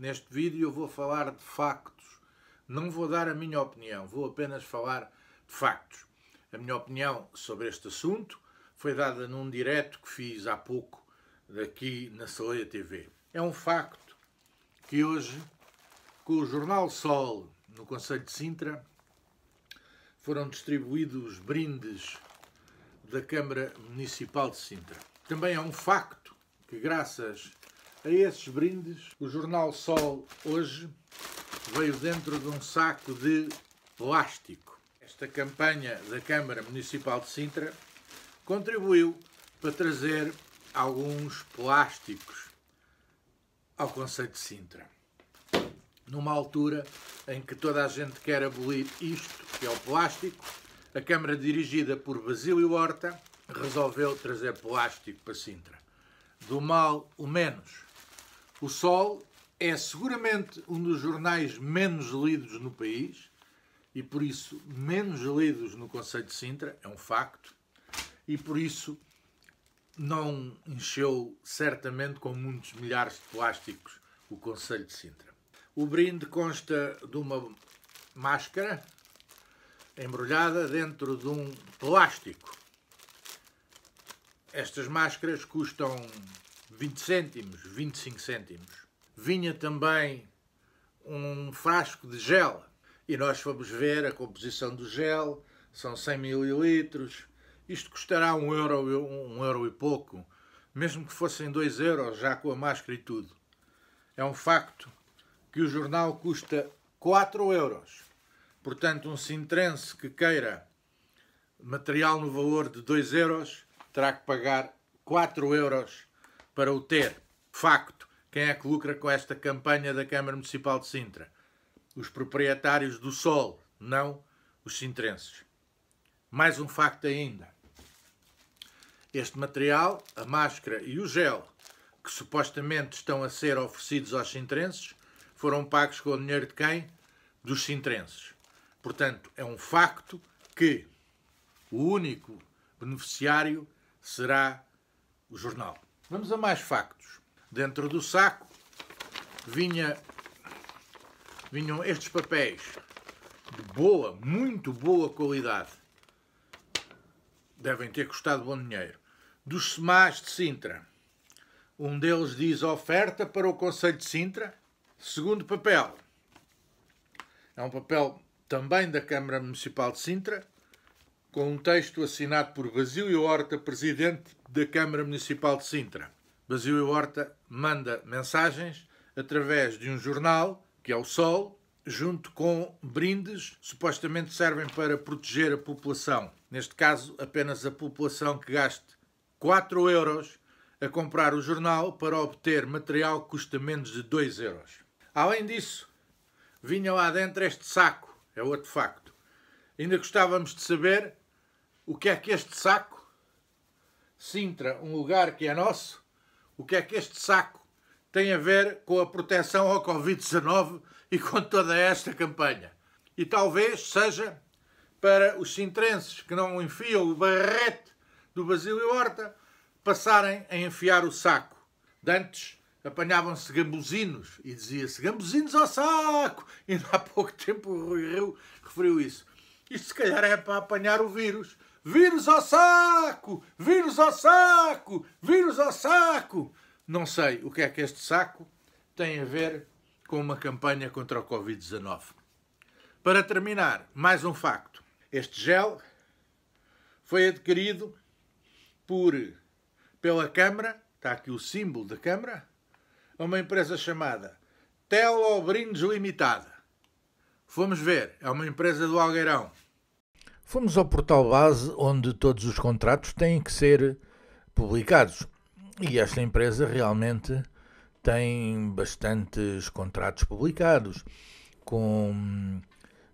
Neste vídeo eu vou falar de factos. Não vou dar a minha opinião, vou apenas falar de factos. A minha opinião sobre este assunto foi dada num direto que fiz há pouco aqui na Saleia TV. É um facto que hoje, com o Jornal Sol no Conselho de Sintra, foram distribuídos brindes da Câmara Municipal de Sintra. Também é um facto que, graças a esses brindes, o jornal Sol hoje veio dentro de um saco de plástico. Esta campanha da Câmara Municipal de Sintra contribuiu para trazer alguns plásticos ao Conselho de Sintra. Numa altura em que toda a gente quer abolir isto, que é o plástico, a Câmara dirigida por Basílio Horta resolveu trazer plástico para Sintra. Do mal, o menos. O Sol é seguramente um dos jornais menos lidos no país e, por isso, menos lidos no Conselho de Sintra, é um facto, e por isso não encheu certamente com muitos milhares de plásticos o Conselho de Sintra. O brinde consta de uma máscara embrulhada dentro de um plástico. Estas máscaras custam 20 cêntimos, 25 cêntimos. Vinha também um frasco de gel e nós fomos ver a composição do gel, são 100 mililitros. Isto custará um euro, um euro e pouco, mesmo que fossem dois euros, já com a máscara e tudo. É um facto que o jornal custa 4 euros. Portanto, um sintrense que queira material no valor de 2 euros terá que pagar 4 euros para o ter. Facto, quem é que lucra com esta campanha da Câmara Municipal de Sintra? Os proprietários do solo, não os sintrenses. Mais um facto ainda. Este material, a máscara e o gel, que supostamente estão a ser oferecidos aos sintrenses, foram pagos com o dinheiro de quem? Dos sintrenses. Portanto, é um facto que o único beneficiário será o jornal. Vamos a mais factos. Dentro do saco vinha, vinham estes papéis de boa, muito boa qualidade. Devem ter custado bom dinheiro. Dos SEMAS de Sintra. Um deles diz oferta para o Conselho de Sintra. Segundo papel. É um papel também da Câmara Municipal de Sintra com um texto assinado por Basílio Horta, presidente da Câmara Municipal de Sintra. Basílio Horta manda mensagens através de um jornal, que é o Sol, junto com brindes, supostamente servem para proteger a população. Neste caso, apenas a população que gaste 4 euros a comprar o jornal para obter material que custa menos de 2 euros. Além disso, vinha lá dentro este saco, é outro facto. Ainda gostávamos de saber o que é que este saco, Sintra, um lugar que é nosso, o que é que este saco tem a ver com a proteção ao Covid-19 e com toda esta campanha. E talvez seja para os sintrenses que não enfiam o barrete do Basílio Horta passarem a enfiar o saco. Dantes apanhavam-se gambuzinos e dizia-se gambuzinos ao saco! E ainda há pouco tempo o Rui Rio referiu isso. Isto se calhar é para apanhar o vírus Vírus ao saco! Vírus ao saco! Vírus ao saco! Não sei o que é que este saco tem a ver com uma campanha contra o Covid-19. Para terminar, mais um facto. Este gel foi adquirido por, pela Câmara, está aqui o símbolo da Câmara, a uma empresa chamada Telobrindes Limitada. Fomos ver, é uma empresa do Algueirão. Fomos ao portal base onde todos os contratos têm que ser publicados. E esta empresa realmente tem bastantes contratos publicados com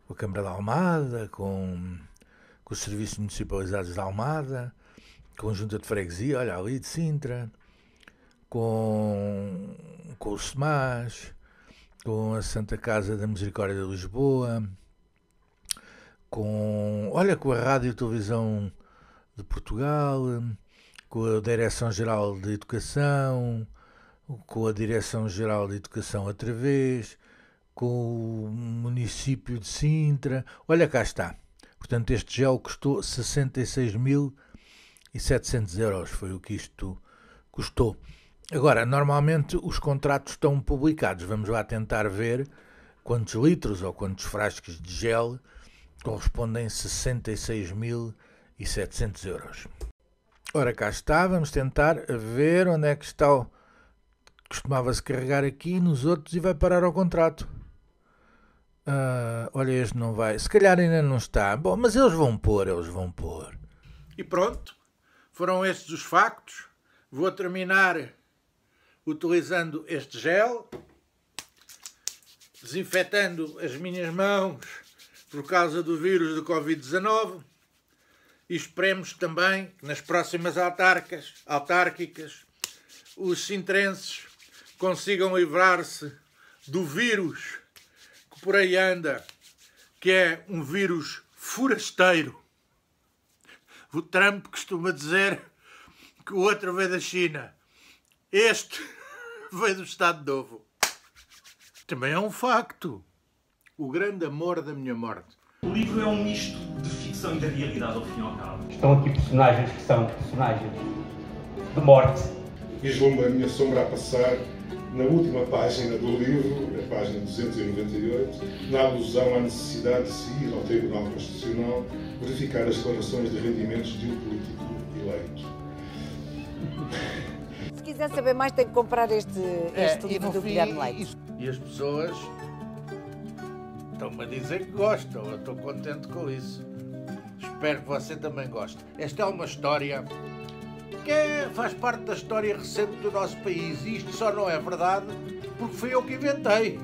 a Câmara da Almada, com, com os serviços municipalizados da Almada, com a Junta de Freguesia, olha ali de Sintra, com, com o SEMAS, com a Santa Casa da Misericórdia de Lisboa, com, olha, com a Rádio e Televisão de Portugal, com a Direção-Geral de Educação, com a Direção-Geral de Educação outra vez, com o município de Sintra. Olha, cá está. Portanto, este gel custou 66.700 euros, foi o que isto custou. Agora, normalmente os contratos estão publicados. Vamos lá tentar ver quantos litros ou quantos frascos de gel correspondem 66.700 euros. Ora, cá está, vamos tentar ver onde é que está o... Costumava-se carregar aqui nos outros e vai parar ao contrato. Uh, olha, este não vai. Se calhar ainda não está. Bom, mas eles vão pôr, eles vão pôr. E pronto, foram estes os factos. Vou terminar utilizando este gel, desinfetando as minhas mãos por causa do vírus do Covid-19 e esperemos também que nas próximas autarcas, autárquicas os sintrenses consigam livrar-se do vírus que por aí anda, que é um vírus forasteiro. O Trump costuma dizer que o outro veio da China. Este veio do Estado Novo. Também é um facto. O Grande Amor da Minha Morte. O livro é um misto de ficção e de realidade, ao fim e ao cabo. Estão aqui personagens que são personagens de morte. Vislumbro a minha sombra a passar na última página do livro, na página 298, na alusão à necessidade de se ir ao Tribunal Constitucional verificar as declarações de rendimentos de um político eleito. Se quiser saber mais, tem que comprar este, é, este é, livro do fim, Guilherme Leite. E as pessoas Estão-me a dizer que gostam, eu estou contente com isso. Espero que você também goste. Esta é uma história que é, faz parte da história recente do nosso país e isto só não é verdade porque fui eu que inventei.